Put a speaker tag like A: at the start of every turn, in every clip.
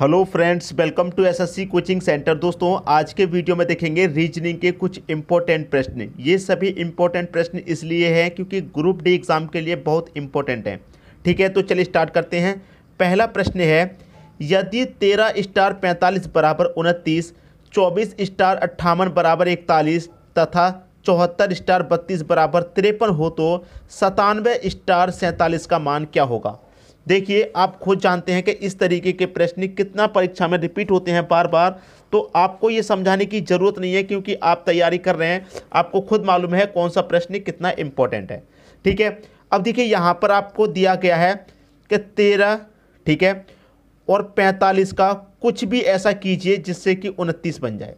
A: hello friends welcome to SSC coaching centre दोस्तों आज के वीडियो में देखेंगे रीजनिंग के कुछ इंपॉर्टेंट प्रश्न ये सभी इंपॉर्टेंट प्रश्न इसलिए हैं क्योंकि ग्रुप डी एग्ज़ाम के लिए बहुत इंपॉर्टेंट हैं ठीक है तो चलिए स्टार्ट करते हैं पहला प्रश्न है यदि तेरह स्टार पैंतालीस बराबर उनतीस चौबीस स्टार अट्ठावन बराबर इकतालीस तथा चौहत्तर स्टार बत्तीस बराबर तिरपन हो तो सतानवे स्टार सैंतालीस का मान क्या होगा देखिए आप खुद जानते हैं कि इस तरीके के प्रश्न कितना परीक्षा में रिपीट होते हैं बार बार तो आपको ये समझाने की ज़रूरत नहीं है क्योंकि आप तैयारी कर रहे हैं आपको खुद मालूम है कौन सा प्रश्न कितना इम्पोर्टेंट है ठीक है अब देखिए यहाँ पर आपको दिया गया है कि तेरह ठीक है और पैंतालीस का कुछ भी ऐसा कीजिए जिससे कि उनतीस बन जाए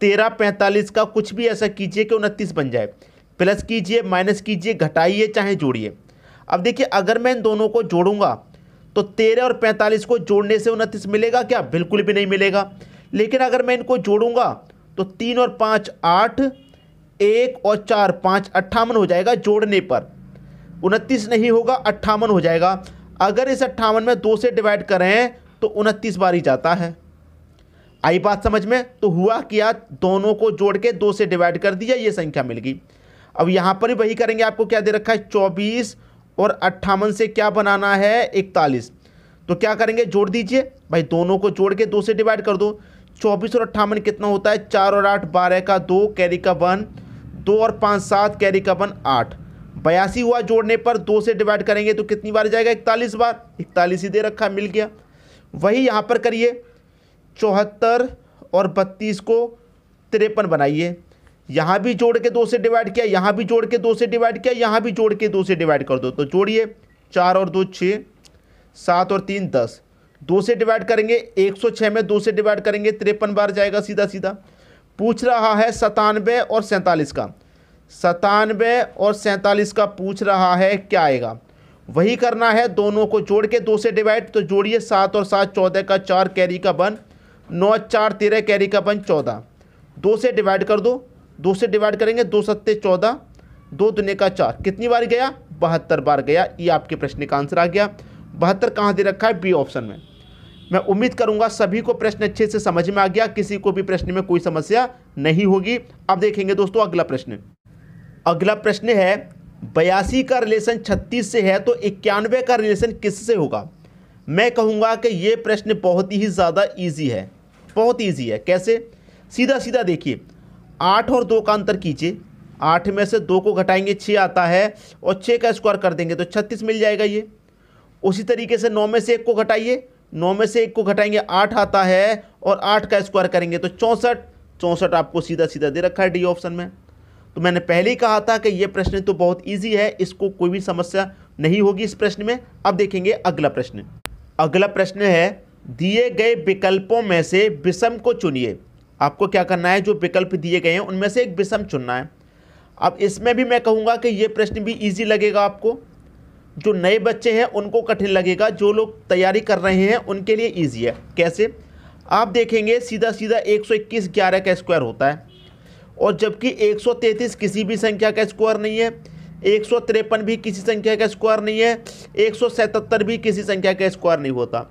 A: तेरह पैंतालीस का कुछ भी ऐसा कीजिए कि उनतीस बन जाए प्लस कीजिए माइनस कीजिए घटाइए चाहे जोड़िए अब देखिए अगर मैं इन दोनों को जोड़ूंगा तो तेरह और पैंतालीस को जोड़ने से उनतीस मिलेगा क्या बिल्कुल भी नहीं मिलेगा लेकिन अगर मैं इनको जोड़ूंगा तो तीन और पाँच आठ एक और चार पाँच अट्ठावन हो जाएगा जोड़ने पर उनतीस नहीं होगा अट्ठावन हो जाएगा अगर इस अट्ठावन में दो से डिवाइड करें तो उनतीस बार ही जाता है आई बात समझ में तो हुआ क्या दोनों को जोड़ के दो से डिवाइड कर दिया ये संख्या मिल गई अब यहाँ पर भी वही करेंगे आपको क्या दे रखा है चौबीस और अट्ठावन से क्या बनाना है इकतालीस तो क्या करेंगे जोड़ दीजिए भाई दोनों को जोड़ के दो से डिवाइड कर दो चौबीस और अट्ठावन कितना होता है चार और आठ बारह का दो कैरी का वन दो और पाँच सात कैरी का वन आठ बयासी हुआ जोड़ने पर दो से डिवाइड करेंगे तो कितनी बार जाएगा इकतालीस बार इकतालीस ही दे रखा मिल गया वही यहाँ पर करिए चौहत्तर और बत्तीस को तिरपन बनाइए यहाँ भी जोड़ के दो से डिवाइड किया यहाँ भी जोड़ के दो से डिवाइड किया यहाँ भी जोड़ के दो से डिवाइड कर दो तो जोड़िए चार और दो छः सात और तीन दस दो से डिवाइड करेंगे एक सौ छः में दो से डिवाइड करेंगे तिरपन बार जाएगा सीधा सीधा पूछ रहा है सतानवे और सैंतालीस का सतानवे और सैंतालीस का पूछ रहा है क्या आएगा वही करना है दोनों को जोड़ के दो से डिवाइड तो जोड़िए सात और सात चौदह का चार कैरी का बन नौ चार तेरह कैरी का बन चौदह दो से डिवाइड कर दो दो से डिवाइड करेंगे दो सत्ते चौदह दो दुने का चार कितनी बार गया बहत्तर बार गया ये आपके प्रश्न का आंसर आ गया बहत्तर कहाँ दे रखा है बी ऑप्शन में मैं उम्मीद करूंगा सभी को प्रश्न अच्छे से समझ में आ गया किसी को भी प्रश्न में कोई समस्या नहीं होगी अब देखेंगे दोस्तों अगला प्रश्न अगला प्रश्न है बयासी का रिलेशन छत्तीस से है तो इक्यानवे का रिलेशन किससे होगा मैं कहूंगा कि ये प्रश्न बहुत ही ज़्यादा ईजी है बहुत ईजी है कैसे सीधा सीधा देखिए आठ और दो का अंतर कीजिए आठ में से दो को घटाएंगे छः आता है और छः का स्क्वायर कर देंगे तो छत्तीस मिल जाएगा ये उसी तरीके से नौ में से एक को घटाइए नौ में से एक को घटाएंगे आठ आता है और आठ का स्क्वायर करेंगे तो चौंसठ चौंसठ आपको सीधा सीधा दे रखा है डी ऑप्शन में तो मैंने पहले ही कहा था कि ये प्रश्न तो बहुत ईजी है इसको कोई भी समस्या नहीं होगी इस प्रश्न में अब देखेंगे अगला प्रश्न अगला प्रश्न है दिए गए विकल्पों में से विषम को चुनिए आपको क्या करना है जो विकल्प दिए गए हैं उनमें से एक विषम चुनना है अब इसमें भी मैं कहूँगा कि ये प्रश्न भी ईजी लगेगा आपको जो नए बच्चे हैं उनको कठिन लगेगा जो लोग तैयारी कर रहे हैं उनके लिए ईजी है कैसे आप देखेंगे सीधा सीधा एक सौ इक्कीस ग्यारह का स्क्वायर होता है और जबकि एक सौ तैंतीस किसी भी संख्या का स्क्वायर नहीं है एक सौ तिरपन भी किसी संख्या का स्क्वायर नहीं है एक सौ सतहत्तर भी किसी संख्या का स्क्वायर नहीं होता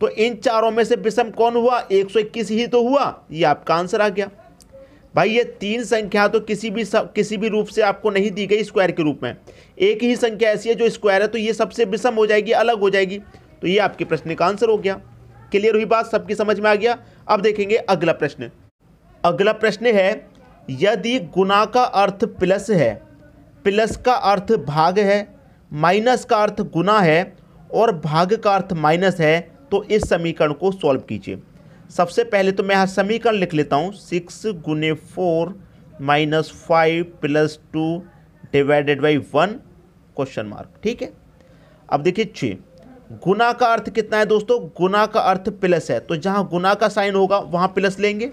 A: तो इन चारों में से विषम कौन हुआ 121 ही तो हुआ ये आपका आंसर आ गया भाई ये तीन संख्या तो किसी भी सब, किसी भी रूप से आपको नहीं दी गई स्क्वायर के रूप में एक ही संख्या ऐसी है जो स्क्वायर है तो ये सबसे विषम हो जाएगी अलग हो जाएगी तो ये आपके प्रश्न का आंसर हो गया क्लियर हुई बात सबकी समझ में आ गया अब देखेंगे अगला प्रश्न अगला प्रश्न है यदि गुना का अर्थ प्लस है प्लस का अर्थ भाग है माइनस का अर्थ गुना है और भाग का अर्थ माइनस है तो इस समीकरण को सॉल्व कीजिए सबसे पहले तो मैं यहाँ समीकरण लिख लेता हूँ सिक्स गुने four minus five plus two divided by one question mark ठीक है अब देखिए छः गुना का अर्थ कितना है दोस्तों गुना का अर्थ प्लस है तो जहाँ गुना का साइन होगा वहाँ प्लस लेंगे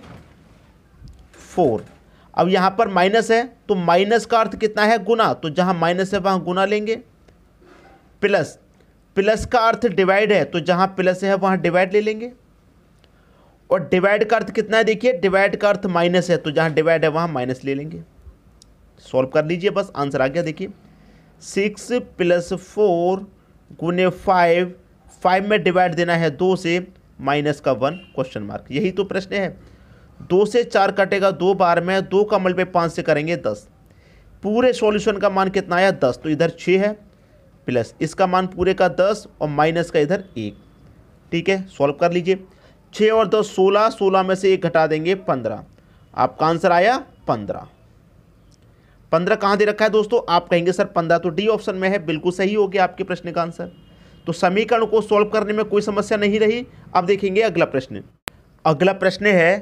A: फोर अब यहाँ पर माइनस है तो माइनस का अर्थ कितना है गुना तो जहाँ माइनस है वहाँ गुना लेंगे प्लस प्लस का अर्थ डिवाइड है तो जहाँ प्लस है वहाँ डिवाइड ले लेंगे और डिवाइड का अर्थ कितना है देखिए डिवाइड का अर्थ माइनस है तो जहाँ डिवाइड है वहाँ माइनस ले लेंगे सॉल्व कर लीजिए बस आंसर आ गया देखिए सिक्स प्लस फोर गुने फाइव फाइव में डिवाइड देना है दो से माइनस का वन क्वेश्चन मार्क यही तो प्रश्न है दो से चार कटेगा दो बार में दो का मल्टीप्लाई पाँच से करेंगे दस पूरे सॉल्यूशन का मान कितना आया दस तो इधर छः है प्लस इसका मान पूरे का दस और माइनस का इधर एक ठीक है सॉल्व कर लीजिए छः और दस सोलह सोलह में से एक घटा देंगे पंद्रह आपका आंसर आया पंद्रह पंद्रह कहाँ दे रखा है दोस्तों आप कहेंगे सर पंद्रह तो डी ऑप्शन में है बिल्कुल सही हो गया आपके प्रश्न का आंसर तो समीकरण को सॉल्व करने में कोई समस्या नहीं रही अब देखेंगे अगला प्रश्न अगला प्रश्न है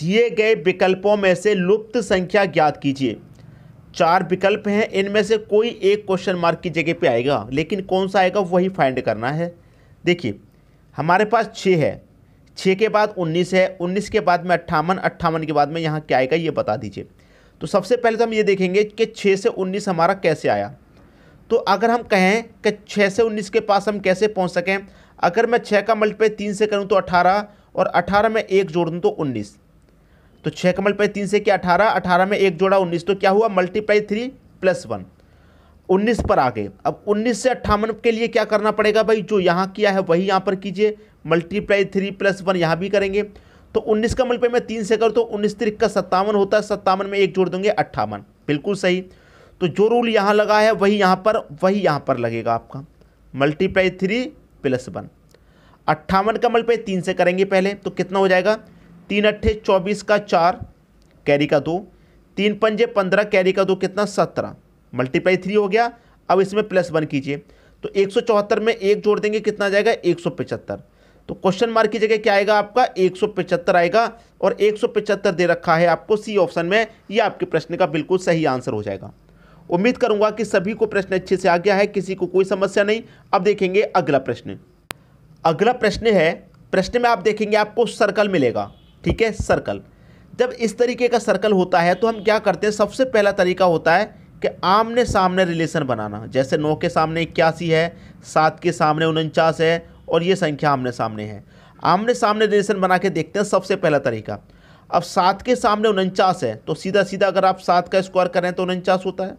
A: दिए गए विकल्पों में से लुप्त संख्या ज्ञात कीजिए चार विकल्प हैं इनमें से कोई एक क्वेश्चन मार्क की जगह पे आएगा लेकिन कौन सा आएगा वही फाइंड करना है देखिए हमारे पास छः है छः के बाद उन्नीस है उन्नीस के बाद में अट्ठावन अट्ठावन के बाद में यहाँ क्या आएगा ये बता दीजिए तो सबसे पहले तो हम ये देखेंगे कि छः से उन्नीस हमारा कैसे आया तो अगर हम कहें कि छः से उन्नीस के पास हम कैसे पहुँच सकें अगर मैं छः का मल्टीप्लाई तीन से करूँ तो अठारह और अठारह में एक जोड़ दूँ तो उन्नीस तो छः का मल्टीप्लाई तीन से क्या अठारह अठारह में एक जोड़ा उन्नीस तो क्या हुआ मल्टीप्लाई थ्री प्लस वन उन्नीस पर आ गए अब उन्नीस से अट्ठावन के लिए क्या करना पड़ेगा भाई जो यहाँ किया है वही यहाँ पर कीजिए मल्टीप्लाई थ्री प्लस वन यहाँ भी करेंगे तो उन्नीस का मल्टीप्लाई मैं तीन से करूँ तो उन्नीस तरीक का सत्तावन होता है सत्तावन में एक जोड़ दूंगे अट्ठावन बिल्कुल सही तो जो रूल यहाँ लगा है वही यहाँ पर वही यहाँ पर लगेगा आपका मल्टीप्लाई थ्री प्लस वन अट्ठावन का मल्टीप्लाई तीन से करेंगे पहले तो कितना हो जाएगा तीन अट्ठे चौबीस का चार कैरी का दो तीन पंजे पंद्रह कैरी का दो कितना सत्रह मल्टीप्लाई थ्री हो गया अब इसमें प्लस वन कीजिए तो एक सौ चौहत्तर में एक जोड़ देंगे कितना जाएगा एक सौ पचहत्तर तो क्वेश्चन मार्क की जगह क्या आएगा आपका एक सौ पचहत्तर आएगा और एक सौ पचहत्तर दे रखा है आपको सी ऑप्शन में ये आपके प्रश्न का बिल्कुल सही आंसर हो जाएगा उम्मीद करूंगा कि सभी को प्रश्न अच्छे से आ गया है किसी को कोई समस्या नहीं अब देखेंगे अगला प्रश्न अगला प्रश्न है प्रश्न में आप देखेंगे आपको सर्कल मिलेगा ठीक है सर्कल जब इस तरीके का सर्कल होता है तो हम क्या करते हैं सबसे पहला तरीका होता है कि आमने सामने रिलेशन बनाना जैसे नौ के सामने इक्यासी है सात के सामने उनचास है और ये संख्या आमने सामने है आमने सामने रिलेशन बना के देखते हैं सबसे पहला तरीका अब सात के सामने उनचास है तो सीधा सीधा अगर आप सात का स्क्वायर करें तो उनचास होता है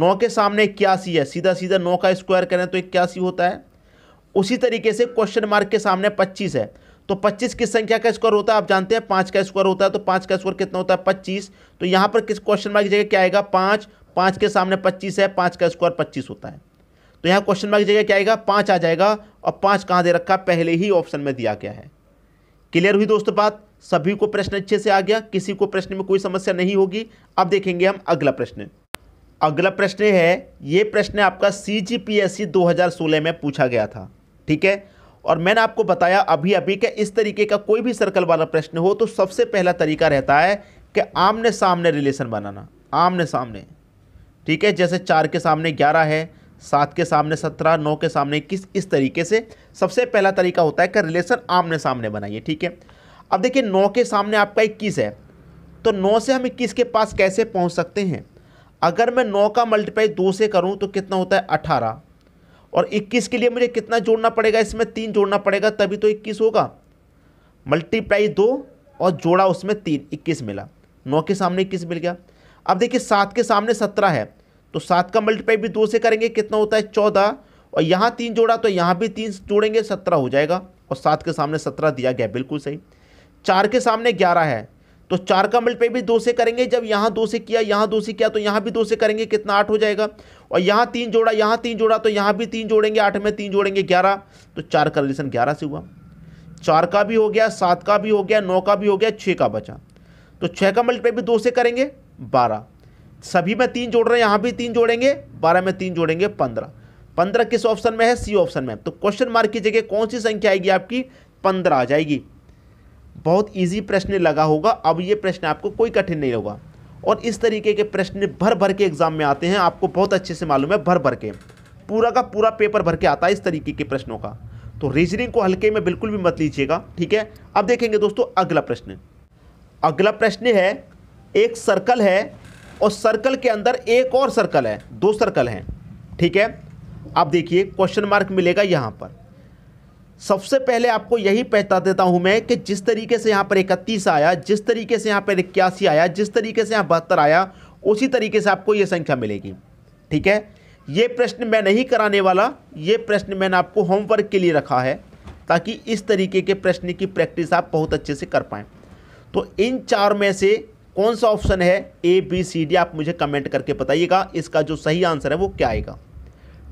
A: नौ के सामने इक्यासी है सीधा सीधा नौ का स्क्वायर करें तो इक्यासी होता है उसी तरीके से क्वेश्चन मार्क के सामने पच्चीस है तो 25 किस संख्या का स्क्वायर होता है आप जानते हैं पाँच का स्क्वायर होता है तो पाँच का स्क्वायर कितना होता है पच्चीस तो यहाँ पर किस क्वेश्चन मार्क की जगह क्या आएगा पाँच पाँच के सामने पच्चीस है पाँच का स्क्वायर पच्चीस होता है तो यहाँ क्वेश्चन मार्क की जगह क्या आएगा पाँच आ जाएगा और पाँच कहाँ दे रखा पहले ही ऑप्शन में दिया गया है क्लियर हुई दोस्तों बात सभी को प्रश्न अच्छे से आ गया किसी को प्रश्न में कोई समस्या नहीं होगी अब देखेंगे हम अगला प्रश्न अगला प्रश्न है ये प्रश्न आपका सी जी पी एस सी दो हजार सोलह में पूछा गया था ठीक है और मैंने आपको बताया अभी अभी कि इस तरीके का कोई भी सर्कल वाला प्रश्न हो तो सबसे पहला तरीका रहता है कि आमने सामने रिलेशन बनाना आमने सामने ठीक है जैसे चार के सामने ग्यारह है सात के सामने सत्रह नौ के सामने इक्कीस इस तरीके से सबसे पहला तरीका होता है कि रिलेशन आमने सामने बनाइए ठीक है अब देखिए नौ के सामने आपका इक्कीस है तो नौ से हम इक्कीस के पास कैसे पहुँच सकते हैं अगर मैं नौ का मल्टीप्लाई दो से करूँ तो कितना होता है अठारह और 21 के लिए मुझे कितना जोड़ना पड़ेगा इसमें तीन जोड़ना पड़ेगा तभी तो 21 होगा मल्टीप्लाई दो और जोड़ा उसमें तीन इक्कीस मिला नौ के सामने इक्कीस मिल गया अब देखिए सात के सामने सत्रह है तो सात का मल्टीप्लाई भी दो से करेंगे कितना होता है चौदह और यहाँ तीन जोड़ा तो यहाँ भी तीन जोड़ेंगे सत्रह हो जाएगा और सात के सामने सत्रह दिया गया बिल्कुल सही चार के सामने ग्यारह है तो चार का मल्टीप्लाई भी दो से करेंगे जब यहाँ दो से किया यहाँ दो से किया तो यहाँ भी दो से करेंगे कितना आठ हो जाएगा और यहाँ तीन जोड़ा यहाँ तीन जोड़ा तो यहाँ भी तीन जोड़ेंगे आठ में तीन जोड़ेंगे ग्यारह तो चार का रिलेशन ग्यारह से हुआ चार का भी हो गया सात का भी हो गया नौ का भी हो गया छः का बचा तो छः का मल्टीप्लाई भी दो से करेंगे बारह सभी में तीन जोड़ रहे हैं यहाँ भी तीन जोड़ेंगे बारह में तीन जोड़ेंगे पंद्रह पंद्रह किस ऑप्शन में है सी ऑप्शन में तो क्वेश्चन मार्क की जगह कौन सी संख्या आएगी आपकी पंद्रह आ जाएगी बहुत इजी प्रश्न लगा होगा अब ये प्रश्न आपको कोई कठिन नहीं होगा और इस तरीके के प्रश्न भर भर के एग्ज़ाम में आते हैं आपको बहुत अच्छे से मालूम है भर भर के पूरा का पूरा पेपर भर के आता है इस तरीके के प्रश्नों का तो रीजनिंग को हल्के में बिल्कुल भी मत लीजिएगा ठीक है अब देखेंगे दोस्तों अगला प्रश्न अगला प्रश्न है एक सर्कल है और सर्कल के अंदर एक और सर्कल है दो सर्कल हैं ठीक है अब देखिए क्वेश्चन मार्क मिलेगा यहाँ पर सबसे पहले आपको यही पहता देता हूं मैं कि जिस तरीके से यहां पर इकतीस आया जिस तरीके से यहां पर इक्यासी आया जिस तरीके से यहां बहत्तर आया उसी तरीके से आपको ये संख्या मिलेगी ठीक है ये प्रश्न मैं नहीं कराने वाला ये प्रश्न मैंने आपको होमवर्क के लिए रखा है ताकि इस तरीके के प्रश्न की प्रैक्टिस आप बहुत अच्छे से कर पाएँ तो इन चार में से कौन सा ऑप्शन है ए बी सी डी आप मुझे कमेंट करके बताइएगा इसका जो सही आंसर है वो क्या आएगा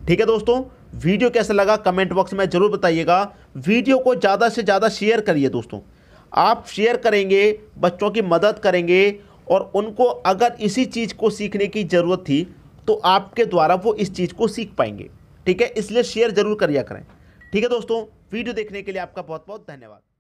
A: ठीक है दोस्तों वीडियो कैसा लगा कमेंट बॉक्स में ज़रूर बताइएगा वीडियो को ज़्यादा से ज़्यादा शेयर करिए दोस्तों आप शेयर करेंगे बच्चों की मदद करेंगे और उनको अगर इसी चीज़ को सीखने की ज़रूरत थी तो आपके द्वारा वो इस चीज़ को सीख पाएंगे ठीक है इसलिए शेयर ज़रूर करिया करें ठीक है दोस्तों वीडियो देखने के लिए आपका बहुत बहुत धन्यवाद